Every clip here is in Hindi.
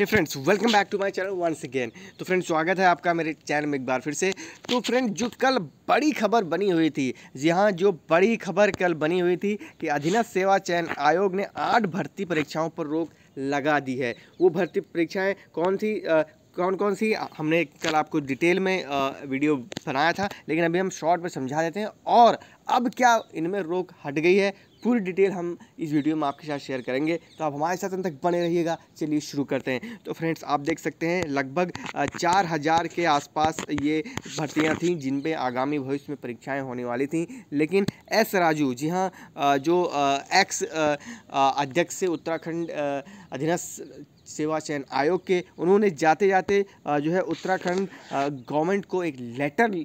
hey friends welcome back to my channel once again तो फ्रेंड्स स्वागत है आपका मेरे चैनल में एक बार फिर से तो फ्रेंड जो कल बड़ी खबर बनी हुई थी जी हाँ जो बड़ी खबर कल बनी हुई थी कि अधीनस्थ सेवा चयन आयोग ने आठ भर्ती परीक्षाओं पर रोक लगा दी है वो भर्ती परीक्षाएं कौन थी आ, कौन कौन सी हमने कल आपको डिटेल में वीडियो बनाया था लेकिन अभी हम शॉर्ट में समझा देते हैं और अब क्या इनमें रोक हट गई है पूरी डिटेल हम इस वीडियो में आपके साथ शेयर करेंगे तो आप हमारे साथ अंत तक बने रहिएगा चलिए शुरू करते हैं तो फ्रेंड्स आप देख सकते हैं लगभग चार हज़ार के आसपास ये भर्तियाँ थीं जिन पे आगामी भविष्य में परीक्षाएं होने वाली थीं लेकिन एस राजू जी हाँ जो एक्स अध्यक्ष से उत्तराखंड अधीनस्थ सेवा चयन आयोग के उन्होंने जाते जाते जो है उत्तराखंड गवर्नमेंट को एक लेटर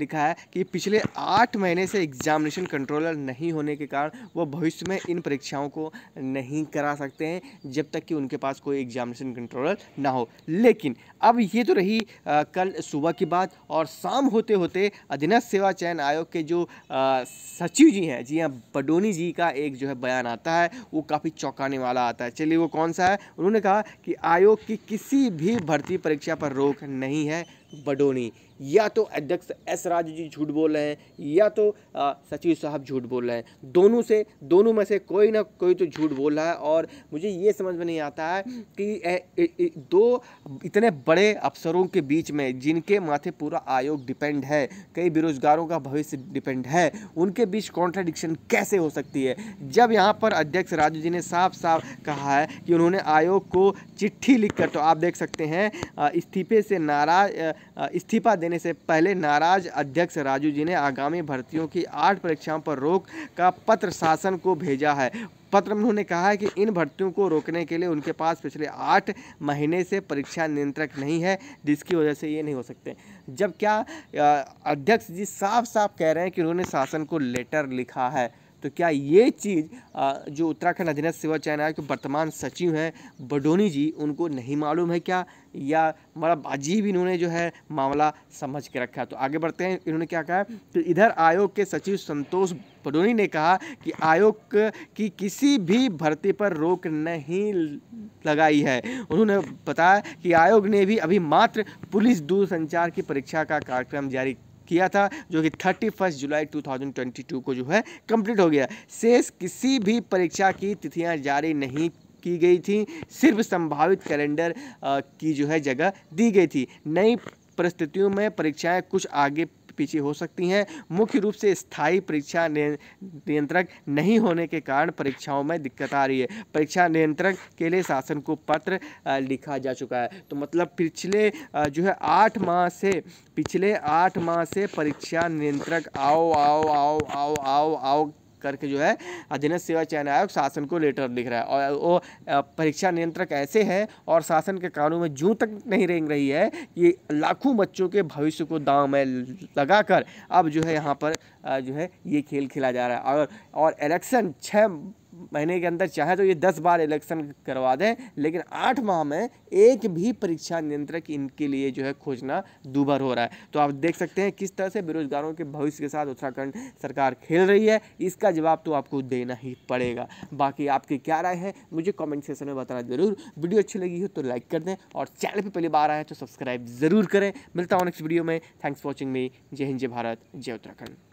लिखा है कि पिछले आठ महीने से एग्जामिनेशन कंट्रोलर नहीं होने के कारण वो भविष्य में इन परीक्षाओं को नहीं करा सकते हैं जब तक कि उनके पास कोई एग्जामिनेशन कंट्रोलर ना हो लेकिन अब ये तो रही आ, कल सुबह की बात और शाम होते होते अधीनस्थ सेवा चयन आयोग के जो आ, सचिव जी हैं जी हाँ बडोनी जी का एक जो है बयान आता है वो काफ़ी चौंकाने वाला आता है चलिए वो कौन सा है उन्होंने कहा कि आयोग की किसी भी भर्ती परीक्षा पर रोक नहीं है बडोनी या तो अध्यक्ष एस राजू जी झूठ बोल रहे हैं या तो सचिव साहब झूठ बोल रहे हैं दोनों से दोनों में से कोई ना कोई तो झूठ बोल रहा है और मुझे ये समझ में नहीं आता है कि ए, ए, ए, दो इतने बड़े अफसरों के बीच में जिनके माथे पूरा आयोग डिपेंड है कई बेरोजगारों का भविष्य डिपेंड है उनके बीच कॉन्ट्राडिक्शन कैसे हो सकती है जब यहाँ पर अध्यक्ष राजू जी ने साफ साफ कहा है कि उन्होंने आयोग को चिट्ठी लिखकर तो आप देख सकते हैं इस्तीफे से नाराज इस्तीफा देने से पहले नाराज अध्यक्ष राजू जी ने आगामी भर्तियों की आठ परीक्षाओं पर रोक का पत्र शासन को भेजा है पत्र में उन्होंने कहा है कि इन भर्तियों को रोकने के लिए उनके पास पिछले आठ महीने से परीक्षा नियंत्रक नहीं है जिसकी वजह से ये नहीं हो सकते जब क्या अध्यक्ष जी साफ साफ कह रहे हैं कि उन्होंने शासन को लेटर लिखा है तो क्या ये चीज़ जो उत्तराखंड अधीनस्थ सेवा चयन आयोग के वर्तमान सचिव हैं बडोनी जी उनको नहीं मालूम है क्या या मतलब अजीब इन्होंने जो है मामला समझ के रखा तो आगे बढ़ते हैं इन्होंने क्या कहा तो इधर आयोग के सचिव संतोष बडोनी ने कहा कि आयोग की किसी भी भर्ती पर रोक नहीं लगाई है उन्होंने बताया कि आयोग ने भी अभी मात्र पुलिस दूरसंचार की परीक्षा का कार्यक्रम जारी किया था जो कि थर्टी फर्स्ट जुलाई 2022 को जो है कंप्लीट हो गया शेष किसी भी परीक्षा की तिथियां जारी नहीं की गई थी सिर्फ संभावित कैलेंडर की जो है जगह दी गई थी नई परिस्थितियों में परीक्षाएं कुछ आगे पीछे हो सकती हैं मुख्य रूप से स्थायी परीक्षा नियंत्रक नहीं होने के कारण परीक्षाओं में दिक्कत आ रही है परीक्षा नियंत्रक के लिए शासन को पत्र लिखा जा चुका है तो मतलब पिछले जो है आठ माह से पिछले आठ माह से परीक्षा नियंत्रक आओ आओ आओ आओ आओ आओ करके जो है अधीनस्थ सेवा चयन आयोग शासन को लेटर लिख रहा है और वो परीक्षा नियंत्रक ऐसे हैं और शासन के कानून में जूँ तक नहीं रेंग रही है कि लाखों बच्चों के भविष्य को दाव में लगाकर अब जो है यहाँ पर जो है ये खेल खेला जा रहा है और और इलेक्शन छः महीने के अंदर चाहे तो ये दस बार इलेक्शन करवा दें लेकिन आठ माह में एक भी परीक्षा नियंत्रक इनके लिए जो है खोजना दूभर हो रहा है तो आप देख सकते हैं किस तरह से बेरोजगारों के भविष्य के साथ उत्तराखंड सरकार खेल रही है इसका जवाब तो आपको देना ही पड़ेगा बाकी आपकी क्या राय है मुझे कॉमेंट सेक्शन में बताना ज़रूर वीडियो अच्छी लगी हो तो लाइक कर दें और चैनल पर पहली बार आए तो सब्सक्राइब ज़रूर करें मिलता हूँ नेक्स्ट वीडियो में थैंक्स फॉर वॉचिंग मी जय हिंद जय भारत जय उत्तराखंड